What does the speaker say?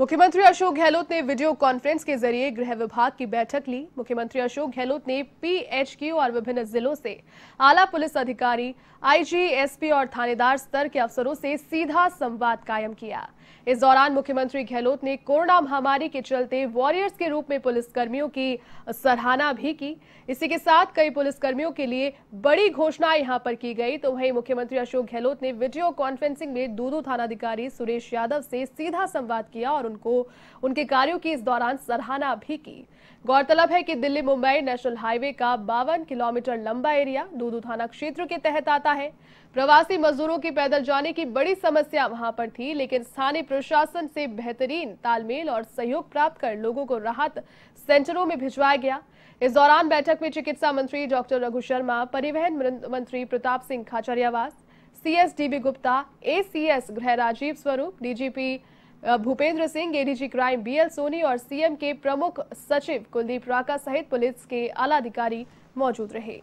मुख्यमंत्री अशोक गहलोत ने video conference के जरिए गृह विभाग की बैठक ली मुख्यमंत्री अशोक गहलोत ने पीएचक्यू और विभिन्न जिलों से आला पुलिस अधिकारी आईजी, एसपी और थानेदार स्तर के अफसरों से सीधा संवाद कायम किया इस दौरान मुख्यमंत्री गहलोत ने कोरोना महामारी के चलते वॉरियर्स के रूप में पुलिसकर्मियों की सराहना भी की इसी के साथ कई पुलिसकर्मियों के लिए बड़ी घोषणा यहां पर की गई तो वहीं मुख्यमंत्री अशोक गहलोत ने वीडियो कॉन्फ्रेंसिंग में दूदू थानाधिकारी सुरेश यादव से सीधा संवाद किया और उनको उनके कार्यों की इस दौरान सराहना भी की गौरतलब है कि दिल्ली मुंबई नेशनल हाईवे का बावन किलोमीटर लंबा एरिया दूदू थाना क्षेत्र के तहत आता है प्रवासी मजदूरों की पैदल जाने की बड़ी समस्या वहां पर थी लेकिन स्थानीय प्रशासन से बेहतरीन तालमेल और सहयोग प्राप्त कर लोगों को राहत सेंटरों में भिजवाया गया इस दौरान बैठक में चिकित्सा मंत्री डॉक्टर रघु शर्मा परिवहन मंत्री Pratap Singh Khachariyawas C DB Gupta ACS गृह Rajiv Swaroop DGP Bhupendra Singh ADG crime BL Soni और सीएम के प्रमुख सचिव कुलदीप राका सहित पुलिस के आला अधिकारी मौजूद रहे